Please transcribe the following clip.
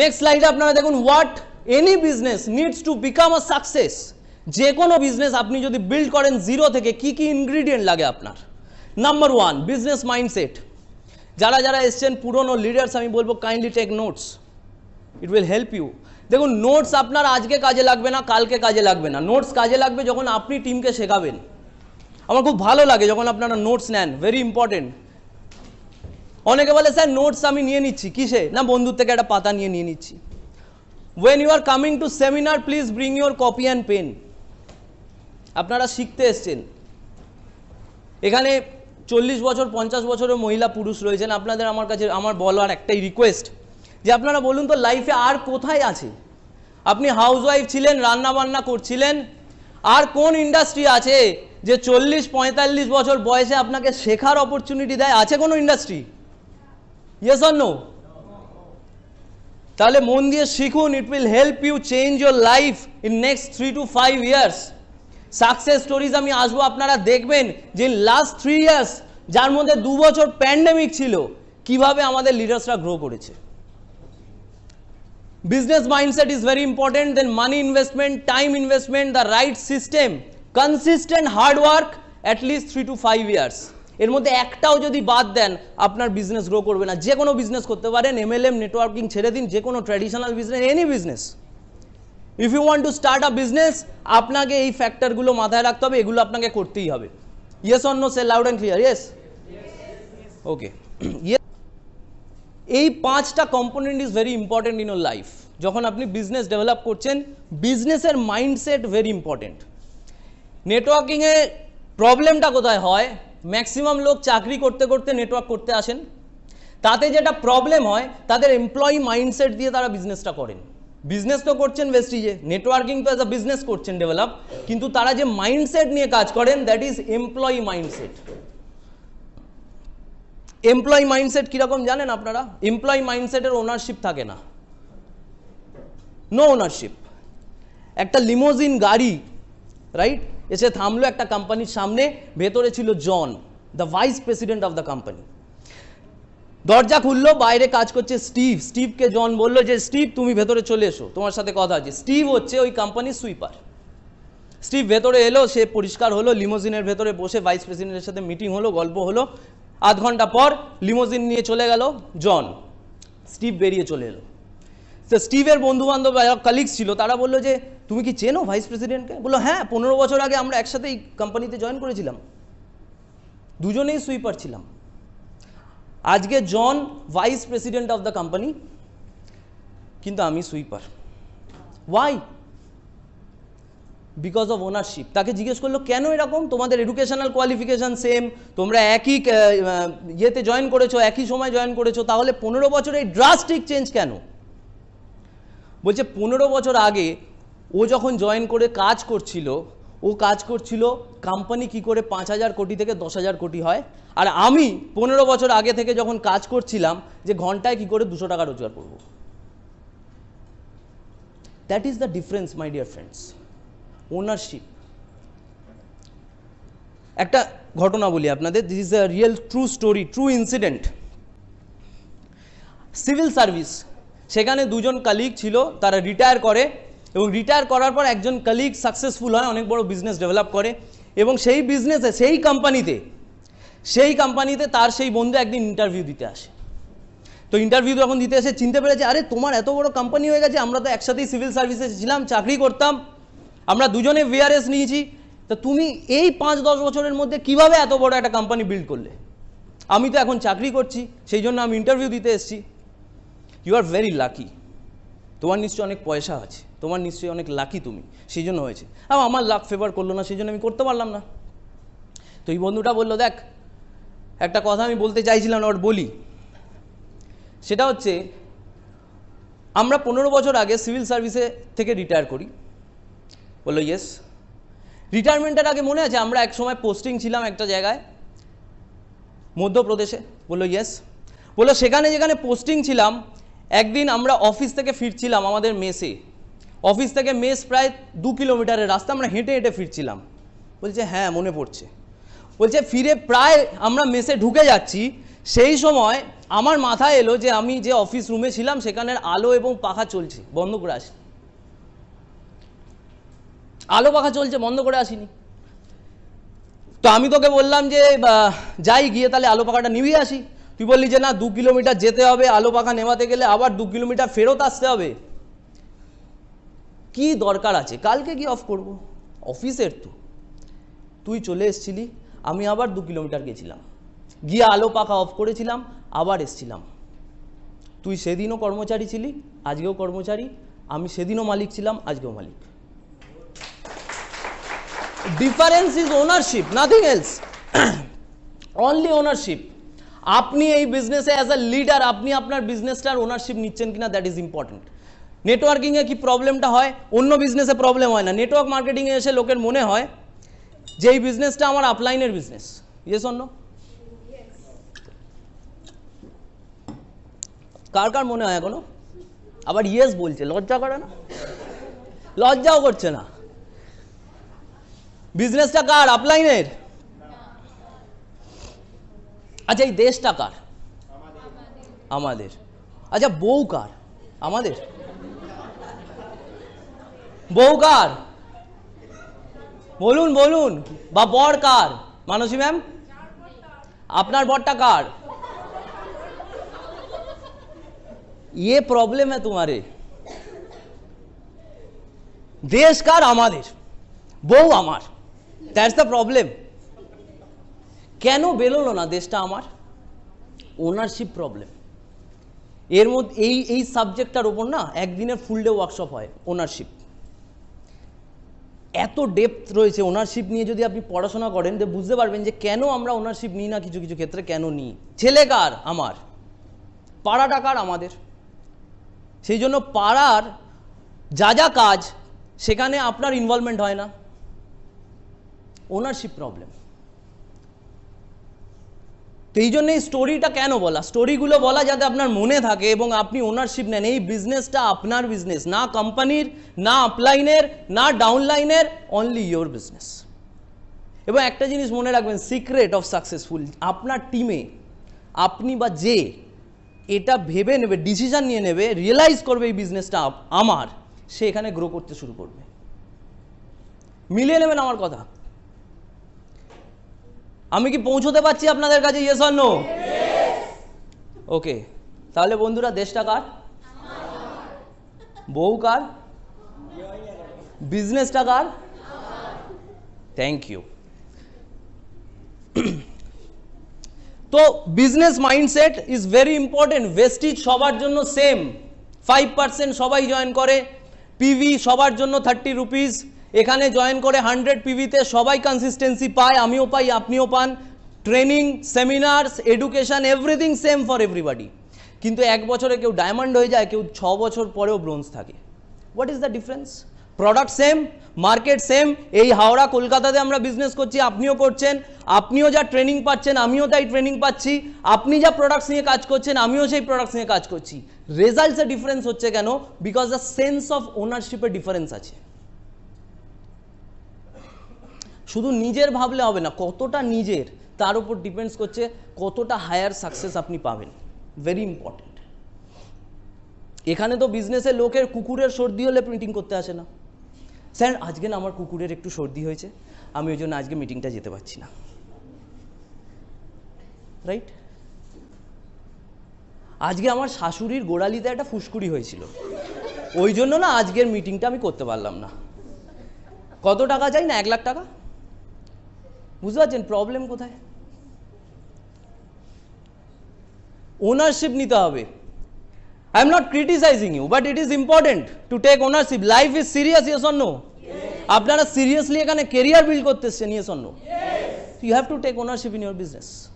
next স্লাইডে আপনারা দেখুন what any business needs to become a success যে কোনো বিজনেস আপনি যদি বিল্ড করেন জিরো থেকে কি কি ইনগ্রিডিয়েন্ট লাগে আপনার নাম্বার ওয়ান বিজনেস মাইন্ডসেট যারা যারা এসছেন পুরনো লিডার্স আমি বলবো kindly take notes it will help you দেখুন নোটস আপনার আজকে কাজে লাগবে না কালকে কাজে লাগবে না নোটস কাজে লাগবে যখন আপনি টিমকে শেখাবেন আমার খুব ভালো লাগে যখন আপনারা নোটস নেন ভেরি ইম্পর্টেন্ট অনেকে বলে স্যার নোটস আমি নিয়ে নিচ্ছি কিসে না বন্ধুর থেকে একটা পাতা নিয়ে নিয়ে নিচ্ছি when you are coming to seminar please bring your copy and pen আপনারা শিখতে এসছেন এখানে চল্লিশ বছর পঞ্চাশ বছরের মহিলা পুরুষ রয়েছেন আপনাদের আমার কাছে আমার বলার একটাই রিকোয়েস্ট যে আপনারা বলুন তো লাইফে আর কোথায় আছে আপনি হাউসওয়াইফ ছিলেন রান্নাবান্না করছিলেন আর কোন ইন্ডাস্ট্রি আছে যে চল্লিশ পঁয়তাল্লিশ বছর বয়সে আপনাকে শেখার অপরচুনিটি দেয় আছে কোনো ইন্ডাস্ট্রি ইয়েস or নো তাহলে মন দিয়ে শিখুন it will help you change your life in next three to five years success stories আমি আসবো আপনারা দেখবেন যে লাস্ট থ্রি ইয়ার্স যার মধ্যে দু বছর প্যান্ডেমিক ছিল কিভাবে আমাদের লিডার্সরা গ্রো করেছে business mindset is very important then money investment time investment the right system consistent hard work at least three to five years এর মধ্যে একটাও যদি বাদ দেন আপনার বিজনেস গ্রো করবে না যে কোনো বিজনেস করতে পারেন এমএলএম নেটওয়ার্কিং ছেড়ে দিন যে কোনো traditional business any business if you want to start a business আপনাকে এই ফ্যাক্টরগুলো মাথায় রাখতে হবে এগুলো আপনাকে করতেই হবে yes or no say loud and clear yes okay এই পাঁচটা component is very important in our life যখন আপনি বিজনেস ডেভেলপ করছেন বিজনেসের মাইন্ডসেট ভেরি ইম্পর্টেন্ট নেটওয়ার্কিংয়ে প্রবলেমটা কোথায় হয় ম্যাক্সিমাম লোক চাকরি করতে করতে নেটওয়ার্ক করতে আসেন তাতে যেটা প্রবলেম হয় তাদের এমপ্লয়ি মাইন্ডসেট দিয়ে তারা বিজনেসটা করেন বিজনেস তো করছেন ওয়েস্টিজে নেটওয়ার্কিং তো অ্যাজ আ বিজনেস করছেন ডেভেলপ কিন্তু তারা যে মাইন্ডসেট নিয়ে কাজ করেন that is employee mindset employee mindset কীরকম জানেন আপনারা এমপ্লয়ি মাইন্ডসেটের ওনারশিপ থাকে না নো ওনারশিপ একটা লিমোজিন গাড়ি রাইট এসে থামলো একটা কোম্পানির সামনে ভেতরে ছিল John the vice president of the company দরজা খুললো বাইরে কাজ করছে স্টিভ স্টিভকে জন বললো যে স্টিভ তুমি ভেতরে চলে এসো তোমার সাথে কথা আছে স্টিভ হচ্ছে ওই কোম্পানির সুইপার স্টিভ ভেতরে এলো সে পরিষ্কার হলো লিমোজিনের ভেতরে বসে ভাইস প্রেসিডেন্টের সাথে মিটিং হলো গল্প হলো আধ ঘন্টা পর লিমোজিন নিয়ে চলে গেল জন স্টিভ বেরিয়ে চলে এলো তো স্টিভের বন্ধুবান্ধব কালিগস ছিল তারা বললো যে তুমি কি চেনো ভাইস প্রেসিডেন্টকে বললো হ্যাঁ পনেরো বছর আগে আমরা একসাথেই কোম্পানিতে জয়েন করেছিলাম দুজনেই সুইপার ছিলাম আজকে John vice president of the company কিন্তু আমি sweeper why because of ownership তাকে জিজ্ঞেস করলো কেন এরকম তোমাদের এডুকেশনাল কোয়ালিফিকেশান সেম তোমরা একই ইয়েতে জয়েন করেছো একই সময় জয়েন করেছো তাহলে পনেরো বছর এই ড্রাস্টিক চেঞ্জ কেন বলছে পনেরো বছর আগে ও যখন জয়েন করে কাজ করছিল ও কাজ করছিল কোম্পানি কি করে পাঁচ হাজার কোটি থেকে দশ হাজার কোটি হয় আর আমি পনেরো বছর আগে থেকে যখন কাজ করছিলাম যে ঘন্টায় কি করে দুশো টাকা রোজগার করব that is the difference my dear friends ownership একটা ঘটনা বলি আপনাদের this is the real true story true incident civil service সেখানে দুজন কালিগ ছিল তারা রিটায়ার করে এবং রিটায়ার করার পর একজন কালিগ সাকসেসফুল হয় অনেক বড় বিজনেস ডেভেলপ করে এবং সেই বিজনেসে সেই কোম্পানিতে সেই কোম্পানিতে তার সেই বন্ধু একদিন ইন্টারভিউ দিতে আসে তো ইন্টারভিউ যখন দিতে এসে চিনতে পেরেছে আরে তোমার এত বড় কোম্পানি হয়ে গেছে আমরা তো একসাথেই সিভিল সার্ভিসে ছিলাম চাকরি করতাম আমরা দুজনে ভিআরএস নিয়েছি তো তুমি এই পাঁচ দশ বছরের মধ্যে কিভাবে এত বড় একটা কোম্পানি বিল্ড করলে আমি তো এখন চাকরি করছি সেই জন্য আমি ইন্টারভিউ দিতে এসেছি ইউ আর ভেরি লাকি তোমার নিশ্চয় অনেক পয়সা আছে তোমার নিশ্চয়ই অনেক লাকি তুমি সেই জন্য হয়েছে আর আমার লাক ফেভার করলো না সেই জন্য আমি করতে পারলাম না তো এই বন্ধুটা বললো দেখ একটা কথা আমি বলতে চাইছিলাম ওর বলি সেটা হচ্ছে আমরা পনেরো বছর আগে সিভিল সার্ভিসে থেকে রিটায়ার করি বললো ইয়েস রিটায়ারমেন্টের আগে মনে আছে আমরা এক সময় পোস্টিং ছিলাম একটা জায়গায় মধ্যপ্রদেশে বললো ইয়েস বললো সেখানে যেখানে পোস্টিং ছিলাম একদিন আমরা অফিস থেকে ফিরছিলাম আমাদের মেসে অফিস থেকে মেস প্রায় দু কিলোমিটারের রাস্তা আমরা হেঁটে হেঁটে ফিরছিলাম বলছে হ্যাঁ মনে পড়ছে বলছে ফিরে প্রায় আমরা মেসে ঢুকে যাচ্ছি সেই সময় আমার মাথায় এলো যে আমি যে অফিস রুমে ছিলাম সেখানের আলো এবং পাখা চলছে বন্ধ করে আসি আলো পাখা চলছে বন্ধ করে আসিনি তো আমি তোকে বললাম যে যাই গিয়ে তাহলে আলো পাখাটা নিবি আসি তুই বললি যে না দু কিলোমিটার যেতে হবে আলো পাখা নেওয়াতে গেলে আবার দু কিলোমিটার ফেরত আসতে হবে কি দরকার আছে কালকে গিয়ে অফ করব অফিসের তো তুই চলে এসছিলি আমি আবার দু কিলোমিটার গেছিলাম গিয়ে আলো পাখা অফ করেছিলাম আবার এসছিলাম তুই সেদিনও কর্মচারী ছিলি আজকেও কর্মচারী আমি সেদিনও মালিক ছিলাম আজকেও মালিক difference is ownership nothing else only ownership আপনি এই বিজনেসে অ্যাজ আ লিডার আপনি আপনার বিজনেসটার ওনারশিপ নিচ্ছেন কিনা দ্যাট ইজ ইম্পর্টেন্ট নেটওয়ার্কিংয়ে কি প্রবলেমটা হয় অন্য বিজনেসে প্রবলেম হয় না নেটওয়ার্ক মার্কেটিংয়ে এসে লোকের মনে হয় যে এই বিজনেসটা আমার আপলাইনের বিজনেস ইয়েস অন্য কার কার মনে হয় এখনো আবার ইয়েস বলছে লজ্জা করে না লজ্জাও করছে না বিজনেসটা কার আপলাইনের আচ্ছা এই দেশটা কার আমাদের আচ্ছা বউ কার আমাদের বউ কার বলুন বলুন বা বর কার মানসী ম্যাম আপনার বরটা কার ইয়ে প্রবলেম है তোমারে দেশ কার আমাদের বউ আমার দ্যাটস দ্য প্রবলেম কেন বেরোলো না দেশটা আমার ওনারশিপ প্রবলেম এর মধ্যে এই এই সাবজেক্টটার ওপর না একদিনের ফুল ডে ওয়ার্কশপ হয় ওনারশিপ এত ডেপথ রয়েছে ওনারশিপ নিয়ে যদি আপনি পড়াশোনা করেন তো বুঝতে পারবেন যে কেন আমরা ওনারশিপ নিই না কিছু কিছু ক্ষেত্রে কেন নিই ছেলেকার আমার পাড়া টাকার আমাদের সেই জন্য পাড়ার যা যা কাজ সেখানে আপনার ইনভলভমেন্ট হয় না ওনারশিপ প্রবলেম তো এই জন্য এই স্টোরিটা কেন বলা স্টোরিগুলো বলা যাতে আপনার মনে থাকে এবং আপনি ওনারশিপ নেন এই বিজনেসটা আপনার বিজনেস না কোম্পানির না আপলাইনের না ডাউনলাইনের অনলি ইয়োর বিজনেস এবং একটা জিনিস মনে রাখবেন সিক্রেট অফ সাকসেসফুল আপনার টিমে আপনি বা যে এটা ভেবে নেবে ডিসিশান নিয়ে নেবে রিয়েলাইজ করবে এই বিজনেসটা আমার সে এখানে গ্রো করতে শুরু করবে মিলিয়ে নেবেন আমার কথা আমি কি পৌঁছতে পারছি আপনাদের কাছে ইয়েস অন্য ওকে তাহলে বন্ধুরা দেশটা কার বউ কার বিজনেসটা কার থ্যাংক ইউ তো business mindset is very important Vestige সবার জন্য সেম ফাইভ পার্সেন্ট সবাই জয়েন করে পিভি সবার জন্য থার্টি রুপিস এখানে জয়েন করে হান্ড্রেড পিভিতে সবাই কনসিস্টেন্সি পায় আমিও পাই আপনিও পান training seminars education everything same for everybody কিন্তু এক বছরে কেউ ডায়মন্ড হয়ে যায় কেউ ছ বছর পরেও ব্রোঞ্জ থাকে what is the difference product same market same এই হাওড়া কলকাতাতে আমরা বিজনেস করছি আপনিও করছেন আপনিও যা ট্রেনিং পাচ্ছেন আমিও তাই ট্রেনিং পাচ্ছি আপনি যা প্রোডাক্টস নিয়ে কাজ করছেন আমিও সেই প্রোডাক্টস নিয়ে কাজ করছি রেজাল্টসের ডিফারেন্স হচ্ছে কেন বিকজ দ্য সেন্স অফ ওনারশিপের ডিফারেন্স আছে শুধু নিজের ভাবলে হবে না কতটা নিজের তার উপর ডিপেন্ডস করছে কতটা হায়ার সাকসেস আপনি পাবেন ভেরি ইম্পর্টেন্ট এখানে তো বিজনেসে লোকের কুকুরের সর্দি হলে প্রিন্টিং করতে আসে না স্যার আজকে না আমার কুকুরের একটু সর্দি হয়েছে আমি ওই জন্য আজকে মিটিংটা যেতে পারছি না রাইট আজকে আমার শাশুড়ির গোড়ালিতে একটা ফুসকুড়ি হয়েছিল ওই জন্য না আজকের মিটিংটা আমি করতে পারলাম না কত টাকা চাই না এক লাখ টাকা বুঝতে পারছেন প্রবলেম কোথায় ওনারশিপ নিতে হবে I am not criticising you but it is important to take ownership life is serious yes or আপনারা সিরিয়াসলি এখানে কেরিয়ার বিল্ড করতেছেন এসছেন yes you have to take ownership in your business